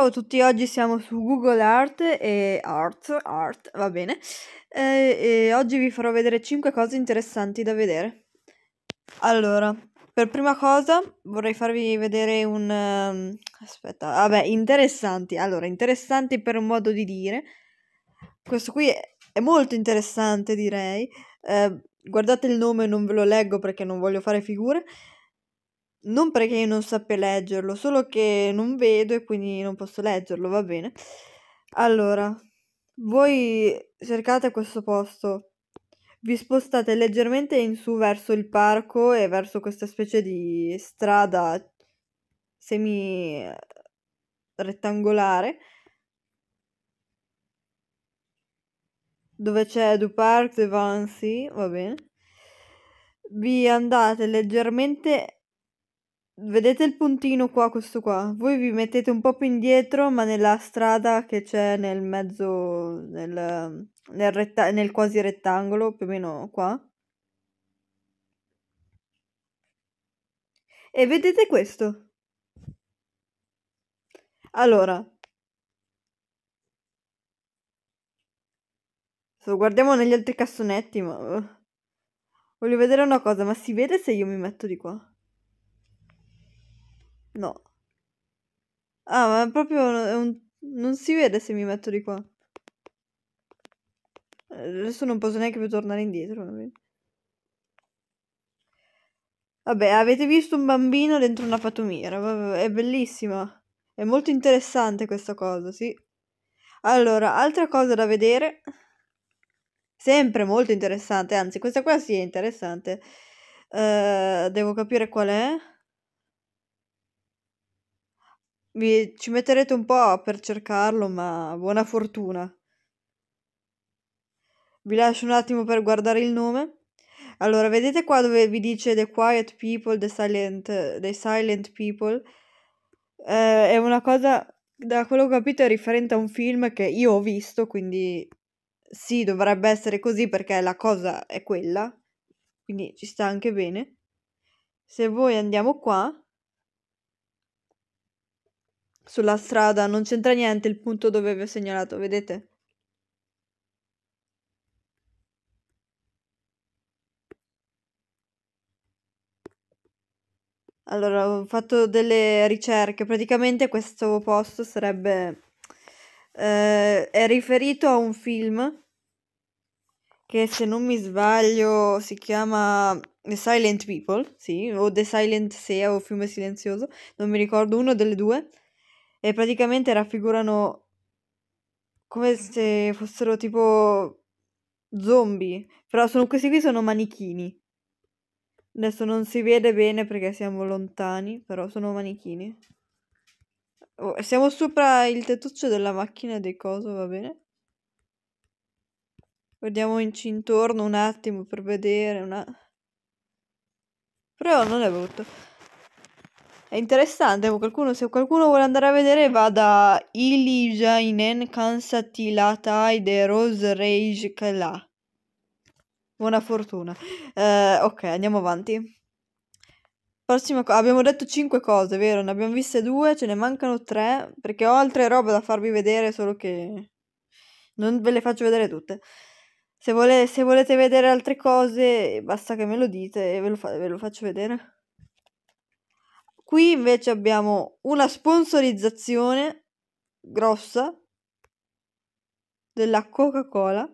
Ciao a tutti, oggi siamo su Google Art e Art, Art, va bene. E, eh, e oggi vi farò vedere 5 cose interessanti da vedere. Allora, per prima cosa vorrei farvi vedere un... Um, aspetta, vabbè, interessanti. Allora, interessanti per un modo di dire. Questo qui è, molto interessante, direi. Eh, guardate il nome, non ve lo leggo perché non voglio fare figure. Non perché io non sappia leggerlo, solo che non vedo e quindi non posso leggerlo, va bene. Allora, voi cercate questo posto, vi spostate leggermente in su verso il parco e verso questa specie di strada semi eh, rettangolare dove c'è Du Parc de Vancy, va bene. Vi andate leggermente vedete il puntino qua, questo qua? Voi vi mettete un po' più indietro, ma nella strada che c'è nel mezzo, nel, nel, retta- nel quasi rettangolo, più o meno qua. E vedete questo? Allora, So, guardiamo negli altri cassonetti, ma... Uh. Voglio vedere una cosa, ma si vede se io mi metto di qua? No. Ah, ma proprio è un... non si vede se mi metto di qua. Adesso non posso neanche più tornare indietro. Vabbè, avete visto un bambino dentro una patumiera. È bellissima. È molto interessante questa cosa, sì. Allora, altra cosa da vedere. Sempre molto interessante. Anzi, questa qua sì è interessante. Uh, devo capire qual è. Vi ci metterete un po' per cercarlo, ma buona fortuna. Vi lascio un attimo per guardare il nome. Allora, vedete qua dove vi dice The Quiet People, The Silent, the silent People? Eh, è una cosa, da quello che ho capito, è riferente a un film che io ho visto, quindi sì, dovrebbe essere così perché la cosa è quella. Quindi ci sta anche bene. Se voi andiamo qua, sulla strada, non c'entra niente il punto dove vi ho segnalato, vedete? Allora, ho fatto delle ricerche, praticamente questo posto sarebbe... Eh, è riferito a un film che se non mi sbaglio si chiama The Silent People, sì, o The Silent Sea o Fiume Silenzioso, non mi ricordo, uno delle due e praticamente raffigurano come se fossero tipo zombie, però sono, questi qui sono manichini. Adesso non si vede bene perché siamo lontani, però sono manichini. Oh, siamo sopra il tettuccio della macchina di coso, va bene? Guardiamo intorno un attimo per vedere una... Però non è brutto. È interessante, qualcuno, se qualcuno vuole andare a vedere vada da Ili Kansatilatai de Rose Rage Kala. Buona fortuna. Eh, ok, andiamo avanti. Prossima cosa, abbiamo detto 5 cose, vero? Ne abbiamo viste 2, ce ne mancano 3, perché ho altre robe da farvi vedere, solo che non ve le faccio vedere tutte. Se, vole- se volete vedere altre cose, basta che me lo dite e ve lo, fa- ve lo faccio vedere. Qui invece abbiamo una sponsorizzazione grossa della Coca-Cola.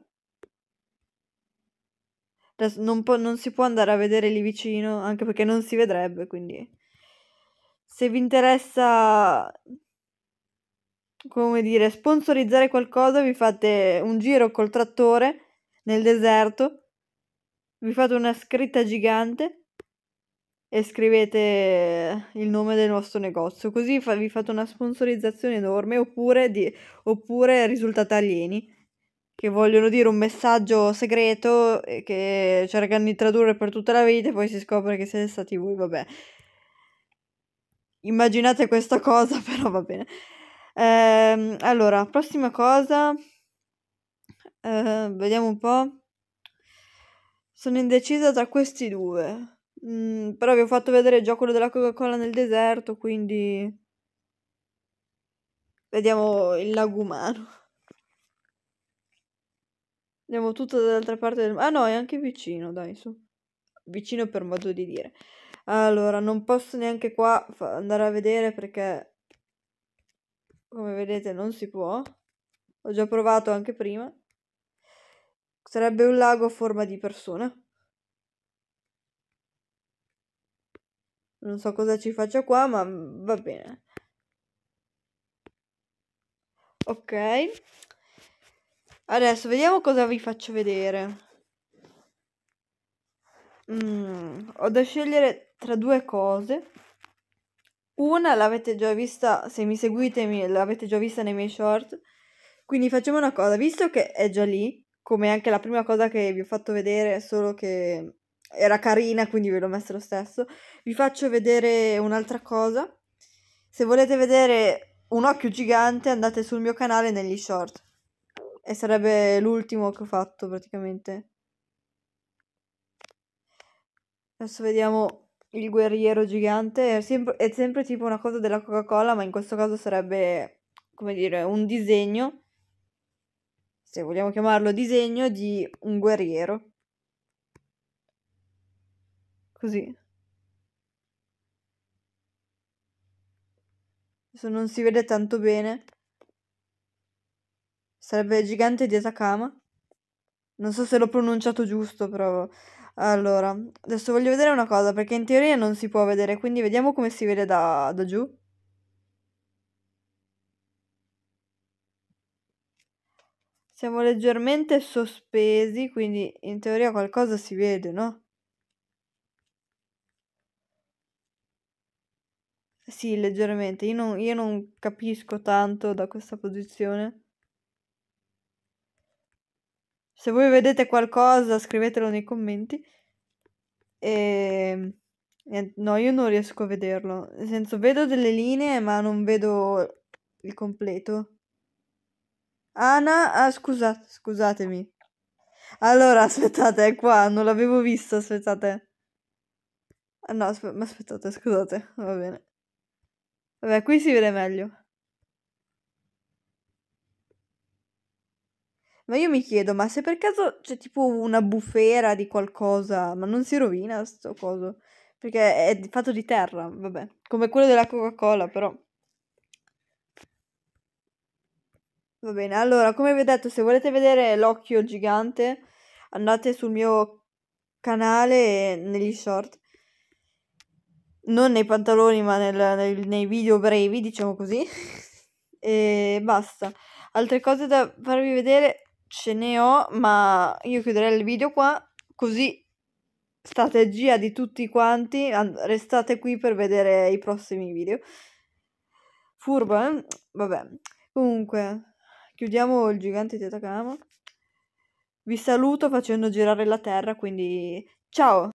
Non, po- non si può andare a vedere lì vicino, anche perché non si vedrebbe, quindi se vi interessa come dire, sponsorizzare qualcosa, vi fate un giro col trattore nel deserto, vi fate una scritta gigante e scrivete eh, il nome del vostro negozio, così fa- vi fate una sponsorizzazione enorme oppure, di- oppure risultate alieni che vogliono dire un messaggio segreto e che cercano di tradurre per tutta la vita e poi si scopre che siete stati voi, vabbè. Immaginate questa cosa, però va bene. Ehm, allora, prossima cosa. Eh, vediamo un po'. Sono indecisa tra questi due. Mm, però vi ho fatto vedere già quello della Coca-Cola nel deserto, quindi... Vediamo il lago umano. Andiamo tutto dall'altra parte del... Ah no, è anche vicino, dai, su. Vicino per modo di dire. Allora, non posso neanche qua andare a vedere perché... Come vedete non si può. Ho già provato anche prima. Sarebbe un lago a forma di persona. Non so cosa ci faccia qua, ma va bene. Ok. Adesso vediamo cosa vi faccio vedere. Mm, ho da scegliere tra due cose. Una l'avete già vista, se mi seguite l'avete già vista nei miei short. Quindi facciamo una cosa, visto che è già lì, come anche la prima cosa che vi ho fatto vedere, solo che era carina, quindi ve l'ho messa lo stesso. Vi faccio vedere un'altra cosa. Se volete vedere un occhio gigante andate sul mio canale negli short. E sarebbe l'ultimo che ho fatto praticamente. Adesso vediamo il guerriero gigante. È sempre, è sempre tipo una cosa della Coca-Cola, ma in questo caso sarebbe, come dire, un disegno. Se vogliamo chiamarlo disegno di un guerriero. Così. Adesso non si vede tanto bene. Sarebbe gigante di Atacama. Non so se l'ho pronunciato giusto, però... Allora, adesso voglio vedere una cosa, perché in teoria non si può vedere, quindi vediamo come si vede da, da giù. Siamo leggermente sospesi, quindi in teoria qualcosa si vede, no? Sì, leggermente. Io non, io non capisco tanto da questa posizione. Se voi vedete qualcosa, scrivetelo nei commenti. Ehm, e... No, io non riesco a vederlo. Nel senso, vedo delle linee, ma non vedo il completo. Ana, ah, scusa, scusatemi. Allora, aspettate, è qua, non l'avevo visto, aspettate. Ah, no, aspe- ma aspettate, scusate, va bene. Vabbè, qui si vede meglio. Ma io mi chiedo, ma se per caso c'è tipo una bufera di qualcosa, ma non si rovina sto coso? Perché è fatto di terra, vabbè. Come quello della Coca-Cola, però. Va bene, allora, come vi ho detto, se volete vedere l'occhio gigante, andate sul mio canale negli short non nei pantaloni ma nel, nel, nei video brevi, diciamo così. e basta. Altre cose da farvi vedere ce ne ho, ma io chiuderei il video qua, così strategia di tutti quanti, restate qui per vedere i prossimi video. Furbo, eh? Vabbè. Comunque, chiudiamo il gigante di Atacama. Vi saluto facendo girare la terra, quindi ciao!